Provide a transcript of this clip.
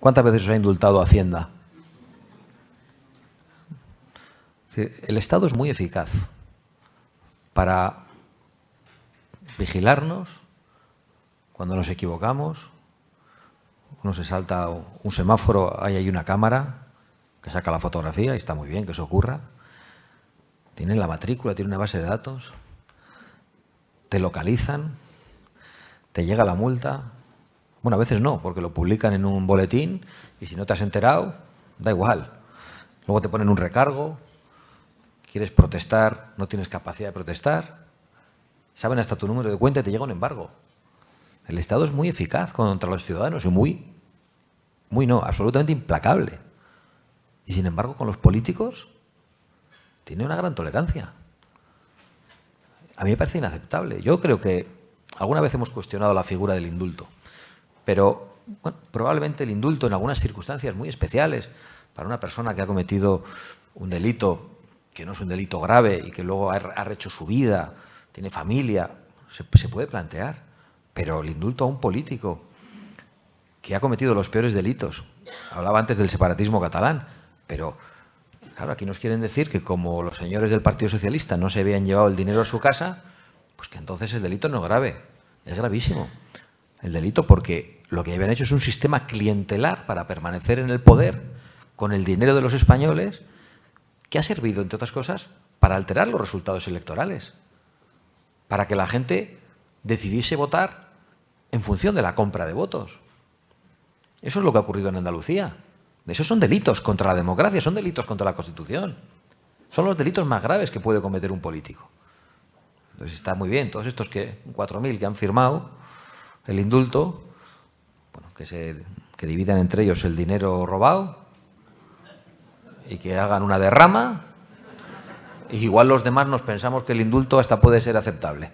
¿Cuántas veces os ha indultado Hacienda? El Estado es muy eficaz para vigilarnos cuando nos equivocamos. Uno se salta un semáforo, ahí hay una cámara que saca la fotografía y está muy bien que eso ocurra. Tienen la matrícula, tienen una base de datos, te localizan, te llega la multa, bueno, a veces no, porque lo publican en un boletín y si no te has enterado, da igual. Luego te ponen un recargo, quieres protestar, no tienes capacidad de protestar, saben hasta tu número de cuenta y te llega un embargo. El Estado es muy eficaz contra los ciudadanos y muy, muy no, absolutamente implacable. Y sin embargo, con los políticos tiene una gran tolerancia. A mí me parece inaceptable. Yo creo que alguna vez hemos cuestionado la figura del indulto. Pero probablemente el indulto en algunas circunstancias muy especiales para una persona que ha cometido un delito que no es un delito grave y que luego ha recho su vida, tiene familia, se, puede plantear. Pero el indulto a un político que ha cometido los peores delitos, hablaba antes del separatismo catalán, pero claro, aquí nos quieren decir que como los señores del Partido Socialista no se habían llevado el dinero a su casa, pues que entonces el delito no es grave, es gravísimo. El delito porque lo que habían hecho es un sistema clientelar para permanecer en el poder con el dinero de los españoles que ha servido, entre otras cosas, para alterar los resultados electorales, para que la gente decidiese votar en función de la compra de votos. Eso es lo que ha ocurrido en Andalucía. Esos son delitos contra la democracia, son delitos contra la Constitución. Son los delitos más graves que puede cometer un político. Entonces está muy bien, todos estos que 4.000 que han firmado el indulto, que, se, dividan entre ellos el dinero robado y que hagan una derrama. igual los demás nos pensamos que el indulto hasta puede ser aceptable.